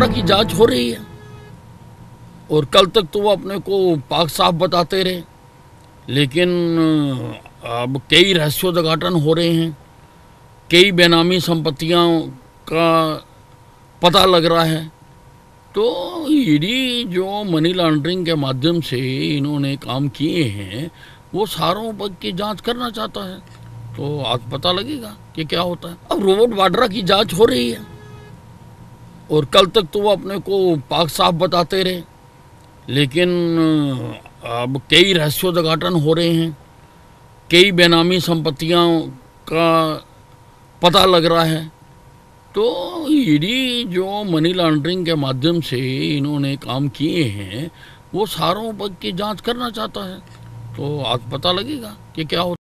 की जांच हो रही है और कल तक तो वो अपने को पाक साफ बताते रहे लेकिन अब कई रहस्योद्घाटन हो रहे हैं कई बेनामी संपत्तियों का पता लग रहा है तो ईडी जो मनी लॉन्ड्रिंग के माध्यम से इन्होंने काम किए हैं वो सारों पर की जांच करना चाहता है तो आज पता लगेगा कि क्या होता है अब रोबोट वाड्रा की जांच हो रही है और कल तक तो वो अपने को पाक साफ बताते रहे लेकिन अब कई रहस्योद्घाटन हो रहे हैं कई बेनामी संपत्तियों का पता लग रहा है तो ईडी जो मनी लॉन्ड्रिंग के माध्यम से इन्होंने काम किए हैं वो सारों पर की जांच करना चाहता है तो आज पता लगेगा कि क्या हो